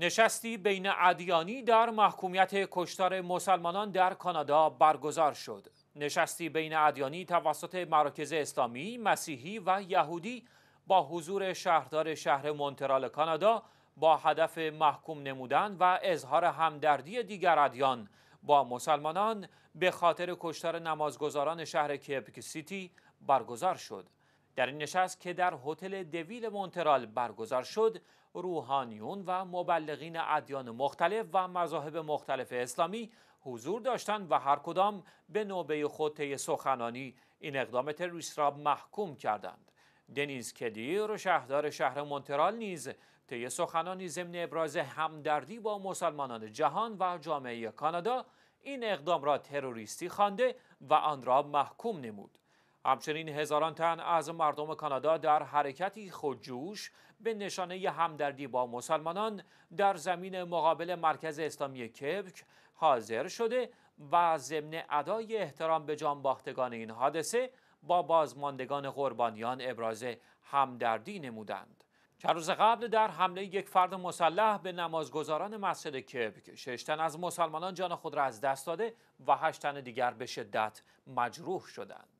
نشستی بین عدیانی در محکومیت کشتار مسلمانان در کانادا برگزار شد. نشستی بین عدیانی توسط مراکز اسلامی، مسیحی و یهودی با حضور شهردار شهر مونترال کانادا با هدف محکوم نمودن و اظهار همدردی دیگر ادیان با مسلمانان به خاطر کشتار نمازگزاران شهر کیپک سیتی برگزار شد. در این نشست که در هتل دویل مونترال برگزار شد روحانیون و مبلغین ادیان مختلف و مذاهب مختلف اسلامی حضور داشتند و هر کدام به نوبه خود طی سخنانی این اقدام تروریست را محکوم کردند دنیز کدیر شهردار شهر مونترال نیز طی سخنانی ضمن ابراز همدردی با مسلمانان جهان و جامعه کانادا این اقدام را تروریستی خوانده و آن را محکوم نمود همچنین هزاران تن از مردم کانادا در حرکتی خودجوش به نشانه همدردی با مسلمانان در زمین مقابل مرکز اسلامی کبک حاضر شده و ضمن ادای احترام به جان باختگان این حادثه با بازماندگان قربانیان ابراز همدردی نمودند. چند روز قبل در حمله یک فرد مسلح به نمازگزاران مسجد کبک شش تن از مسلمانان جان خود را از دست داده و هشت تن دیگر به شدت مجروح شدند.